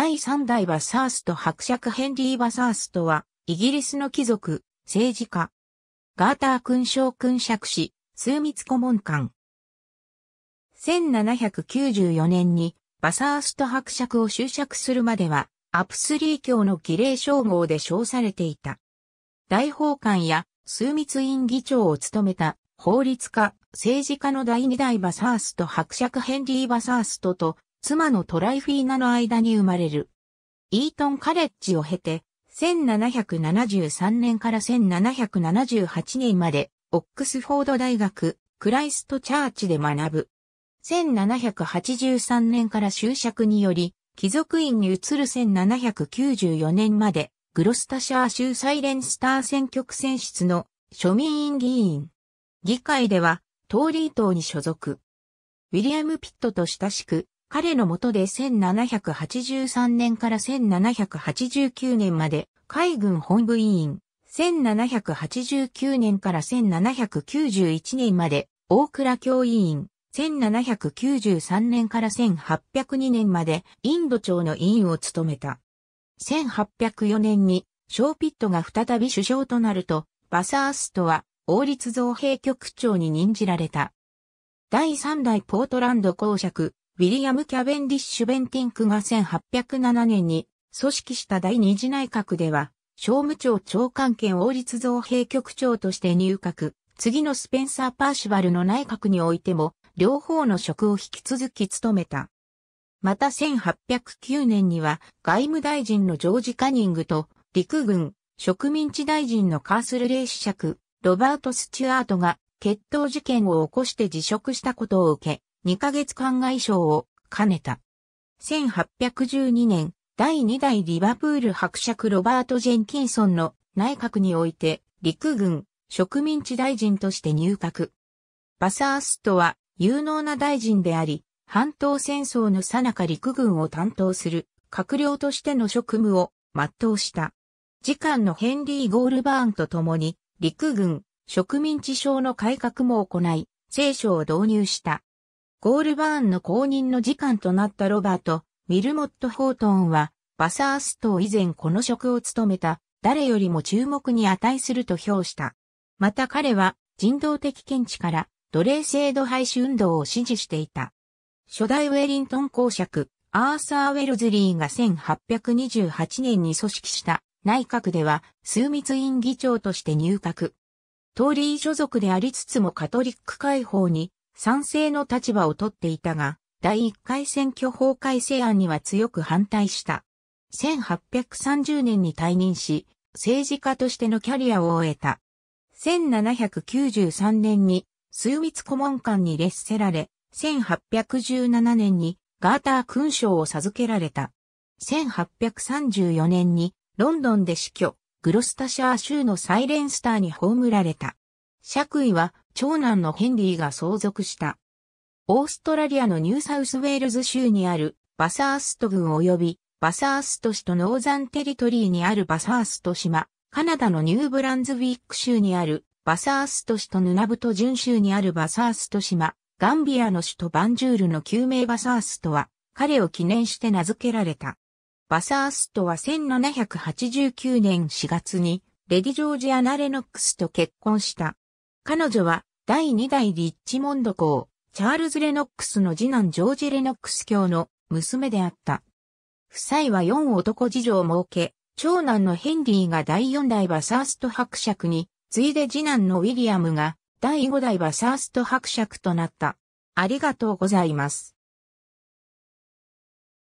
第3代バサースト伯爵ヘンリー・バサーストは、イギリスの貴族、政治家。ガーター勲章勲爵士、枢密顧問官。1794年にバサースト伯爵を執爵するまでは、アプスリー教の儀礼称号で称されていた。大法官や枢密院議長を務めた法律家、政治家の第二代バサースト伯爵ヘンリー・バサーストと妻のトライフィーナの間に生まれる。イートンカレッジを経て、1773年から1778年まで、オックスフォード大学、クライストチャーチで学ぶ。1783年から就職により、貴族院に移る1794年まで、グロスタシャー州サイレンスター選挙区選出の庶民院議員。議会では、トーリー党に所属。ウィリアム・ピットと親しく、彼のもとで1783年から1789年まで海軍本部委員、1789年から1791年まで大倉教委員、1793年から1802年までインド庁の委員を務めた。1804年にショーピットが再び首相となると、バサーストは王立造幣局長に任じられた。第3代ポートランド公爵、ウィリアム・キャベンディッシュ・ベンティンクが1807年に組織した第二次内閣では、商務庁長官権王立造兵局長として入閣、次のスペンサー・パーシュバルの内閣においても、両方の職を引き続き務めた。また1809年には外務大臣のジョージ・カニングと陸軍植民地大臣のカースル・レイ子爵、ロバート・スチュアートが決闘事件を起こして辞職したことを受け、2ヶ月間外賞を兼ねた。1812年、第2代リバプール伯爵ロバート・ジェンキンソンの内閣において、陸軍、植民地大臣として入閣。バサーストは有能な大臣であり、半島戦争の最中陸軍を担当する閣僚としての職務を全うした。次官のヘンリー・ゴールバーンと共に、陸軍、植民地省の改革も行い、聖書を導入した。ゴールバーンの公認の次官となったロバート、ミルモット・ホートンは、バサースト以前この職を務めた、誰よりも注目に値すると評した。また彼は、人道的見地から、奴隷制度廃止運動を支持していた。初代ウェリントン公爵、アーサー・ウェルズリーが1828年に組織した内閣では、枢密院議長として入閣。トーリー所属でありつつもカトリック解放に賛成の立場をとっていたが、第1回選挙法改正案には強く反対した。1830年に退任し、政治家としてのキャリアを終えた。1793年に、水密顧問官に列せられ、1817年にガーター勲章を授けられた。1834年にロンドンで死去、グロスタシャー州のサイレンスターに葬られた。爵位は長男のヘンリーが相続した。オーストラリアのニューサウスウェールズ州にあるバサースト郡及びバサースト市とノーザンテリトリーにあるバサースト島、カナダのニューブランズウィック州にあるバサースト市とヌナブト準州にあるバサースト島、ガンビアの首都バンジュールの救命バサーストは彼を記念して名付けられた。バサーストは1789年4月にレディジョージア・ナレノックスと結婚した。彼女は第2代リッチモンド公、チャールズ・レノックスの次男ジョージ・レノックス卿の娘であった。夫妻は4男事情を設け、長男のヘンリーが第4代バサースト伯爵に、次いで次男のウィリアムが第5代バサースト伯爵となった。ありがとうございます。